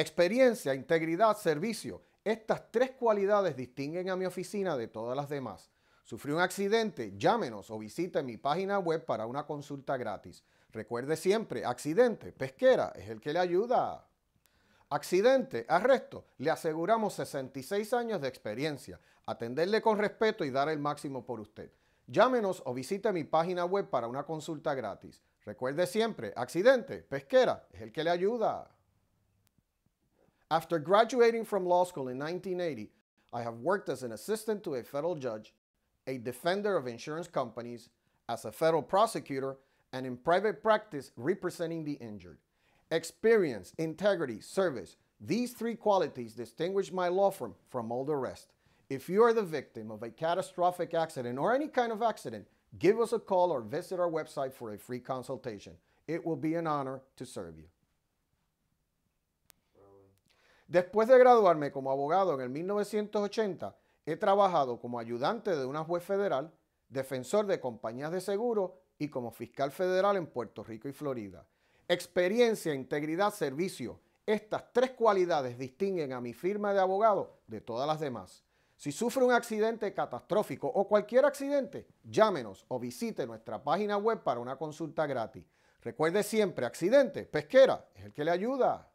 Experiencia, integridad, servicio. Estas tres cualidades distinguen a mi oficina de todas las demás. ¿Sufrió un accidente? Llámenos o visite mi página web para una consulta gratis. Recuerde siempre, accidente, pesquera, es el que le ayuda. Accidente, arresto, le aseguramos 66 años de experiencia, atenderle con respeto y dar el máximo por usted. Llámenos o visite mi página web para una consulta gratis. Recuerde siempre, accidente, pesquera, es el que le ayuda. After graduating from law school in 1980, I have worked as an assistant to a federal judge, a defender of insurance companies, as a federal prosecutor, and in private practice representing the injured. Experience, integrity, service, these three qualities distinguish my law firm from all the rest. If you are the victim of a catastrophic accident or any kind of accident, give us a call or visit our website for a free consultation. It will be an honor to serve you. Después de graduarme como abogado en el 1980, he trabajado como ayudante de una juez federal, defensor de compañías de seguro y como fiscal federal en Puerto Rico y Florida. Experiencia, integridad, servicio. Estas tres cualidades distinguen a mi firma de abogado de todas las demás. Si sufre un accidente catastrófico o cualquier accidente, llámenos o visite nuestra página web para una consulta gratis. Recuerde siempre, accidente, pesquera, es el que le ayuda.